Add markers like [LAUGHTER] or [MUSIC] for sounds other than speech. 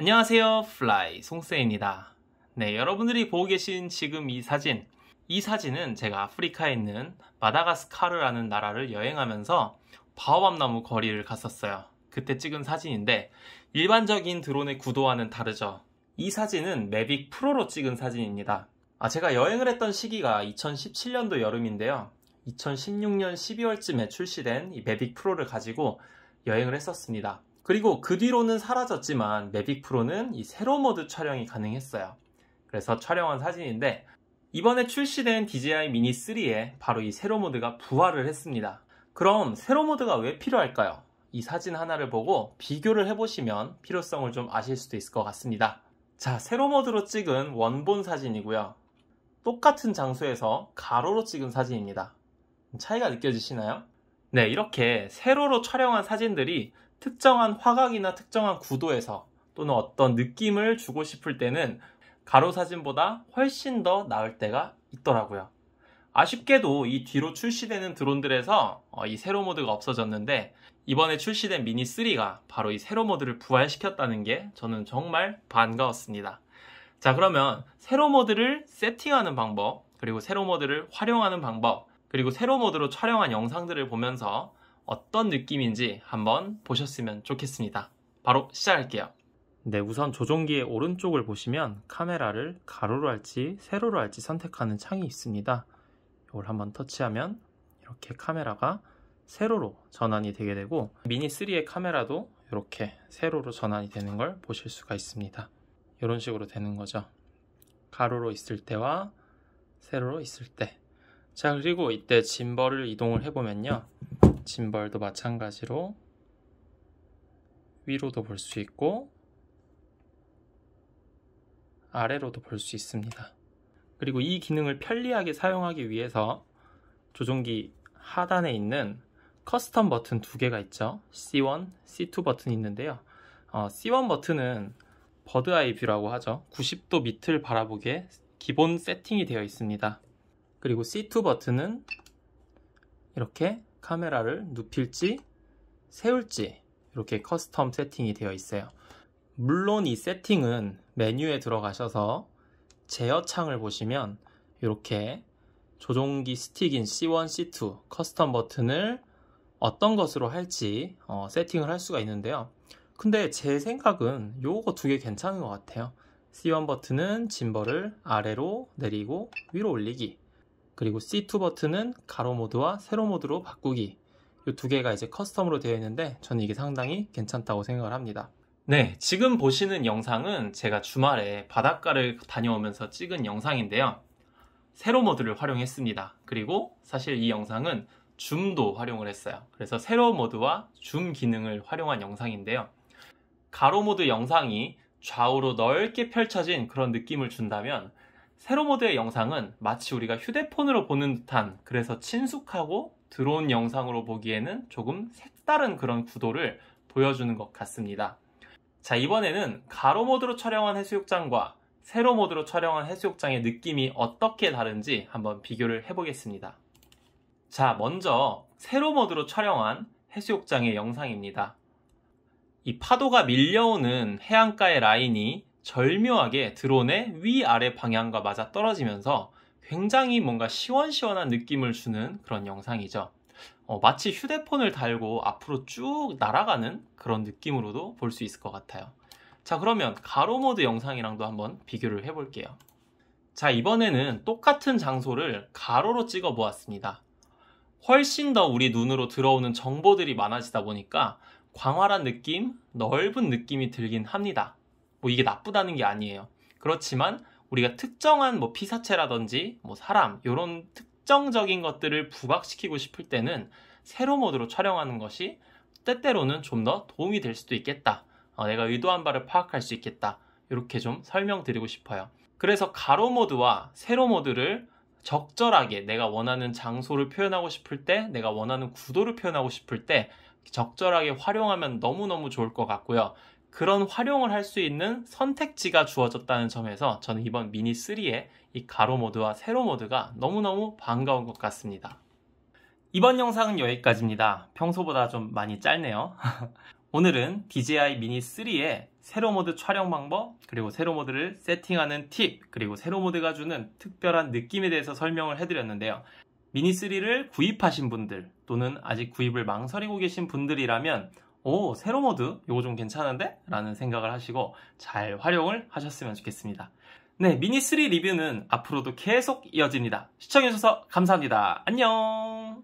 안녕하세요 플라이 송세입니다 네 여러분들이 보고 계신 지금 이 사진 이 사진은 제가 아프리카에 있는 마다가스카르라는 나라를 여행하면서 바오밤나무 거리를 갔었어요 그때 찍은 사진인데 일반적인 드론의 구도와는 다르죠 이 사진은 매빅 프로로 찍은 사진입니다 아 제가 여행을 했던 시기가 2017년도 여름인데요 2016년 12월쯤에 출시된 이 매빅 프로를 가지고 여행을 했었습니다 그리고 그 뒤로는 사라졌지만 매빅 프로는 이 세로 모드 촬영이 가능했어요. 그래서 촬영한 사진인데 이번에 출시된 DJI 미니 3에 바로 이 세로 모드가 부활을 했습니다. 그럼 세로 모드가 왜 필요할까요? 이 사진 하나를 보고 비교를 해보시면 필요성을 좀 아실 수도 있을 것 같습니다. 자, 세로 모드로 찍은 원본 사진이고요. 똑같은 장소에서 가로로 찍은 사진입니다. 차이가 느껴지시나요? 네, 이렇게 세로로 촬영한 사진들이 특정한 화각이나 특정한 구도에서 또는 어떤 느낌을 주고 싶을 때는 가로 사진보다 훨씬 더 나을 때가 있더라고요. 아쉽게도 이 뒤로 출시되는 드론들에서 어, 이 세로 모드가 없어졌는데 이번에 출시된 미니 3가 바로 이 세로 모드를 부활시켰다는 게 저는 정말 반가웠습니다. 자 그러면 세로 모드를 세팅하는 방법 그리고 세로 모드를 활용하는 방법 그리고 세로 모드로 촬영한 영상들을 보면서 어떤 느낌인지 한번 보셨으면 좋겠습니다. 바로 시작할게요. 네, 우선 조종기의 오른쪽을 보시면 카메라를 가로로 할지 세로로 할지 선택하는 창이 있습니다. 이걸 한번 터치하면 이렇게 카메라가 세로로 전환이 되게 되고 미니3의 카메라도 이렇게 세로로 전환이 되는 걸 보실 수가 있습니다. 이런 식으로 되는 거죠. 가로로 있을 때와 세로로 있을 때. 자, 그리고 이때 짐벌을 이동을 해보면요. 짐벌도 마찬가지로 위로도 볼 수 있고 아래로도 볼 수 있습니다. 그리고 이 기능을 편리하게 사용하기 위해서 조종기 하단에 있는 커스텀 버튼 두 개가 있죠. C1, C2 버튼이 있는데요. 어, C1 버튼은 버드 아이 뷰라고 하죠. 90도 밑을 바라보게 기본 세팅이 되어 있습니다. 그리고 C2 버튼은 이렇게 카메라를 눕힐지 세울지 이렇게 커스텀 세팅이 되어 있어요. 물론 이 세팅은 메뉴에 들어가셔서 제어 창을 보시면 이렇게 조종기 스틱인 C1, C2 커스텀 버튼을 어떤 것으로 할지 어, 세팅을 할 수가 있는데요. 근데 제 생각은 요거 두 개 괜찮은 것 같아요. C1 버튼은 짐벌을 아래로 내리고 위로 올리기 그리고 C2 버튼은 가로 모드와 세로 모드로 바꾸기 이 두 개가 이제 커스텀으로 되어 있는데 저는 이게 상당히 괜찮다고 생각을 합니다. 네, 지금 보시는 영상은 제가 주말에 바닷가를 다녀오면서 찍은 영상인데요. 세로 모드를 활용했습니다. 그리고 사실 이 영상은 줌도 활용을 했어요. 그래서 세로 모드와 줌 기능을 활용한 영상인데요. 가로 모드 영상이 좌우로 넓게 펼쳐진 그런 느낌을 준다면 세로 모드의 영상은 마치 우리가 휴대폰으로 보는 듯한 그래서 친숙하고 드론 영상으로 보기에는 조금 색다른 그런 구도를 보여주는 것 같습니다. 자 이번에는 가로 모드로 촬영한 해수욕장과 세로 모드로 촬영한 해수욕장의 느낌이 어떻게 다른지 한번 비교를 해보겠습니다. 자 먼저 세로 모드로 촬영한 해수욕장의 영상입니다. 이 파도가 밀려오는 해안가의 라인이 절묘하게 드론의 위아래 방향과 맞아 떨어지면서 굉장히 뭔가 시원시원한 느낌을 주는 그런 영상이죠. 어, 마치 휴대폰을 달고 앞으로 쭉 날아가는 그런 느낌으로도 볼 수 있을 것 같아요. 자 그러면 가로모드 영상이랑도 한번 비교를 해볼게요. 자 이번에는 똑같은 장소를 가로로 찍어 보았습니다. 훨씬 더 우리 눈으로 들어오는 정보들이 많아지다 보니까 광활한 느낌, 넓은 느낌이 들긴 합니다. 뭐 이게 나쁘다는 게 아니에요. 그렇지만 우리가 특정한 뭐 피사체라든지 뭐 사람 이런 특정적인 것들을 부각시키고 싶을 때는 세로 모드로 촬영하는 것이 때때로는 좀 더 도움이 될 수도 있겠다. 어, 내가 의도한 바를 파악할 수 있겠다. 이렇게 좀 설명드리고 싶어요. 그래서 가로 모드와 세로 모드를 적절하게 내가 원하는 장소를 표현하고 싶을 때, 내가 원하는 구도를 표현하고 싶을 때 적절하게 활용하면 너무너무 좋을 것 같고요. 그런 활용을 할 수 있는 선택지가 주어졌다는 점에서 저는 이번 미니 3의 이 가로 모드와 세로 모드가 너무너무 반가운 것 같습니다. 이번 영상은 여기까지입니다. 평소보다 좀 많이 짧네요. [LAUGHS] 오늘은 DJI 미니 3의 세로 모드 촬영 방법, 그리고 세로 모드를 세팅하는 팁, 그리고 세로 모드가 주는 특별한 느낌에 대해서 설명을 해드렸는데요. 미니 3를 구입하신 분들 또는 아직 구입을 망설이고 계신 분들이라면 오, 세로 모드? 이거 좀 괜찮은데? 라는 생각을 하시고 잘 활용을 하셨으면 좋겠습니다. 네, 미니3 리뷰는 앞으로도 계속 이어집니다. 시청해주셔서 감사합니다. 안녕!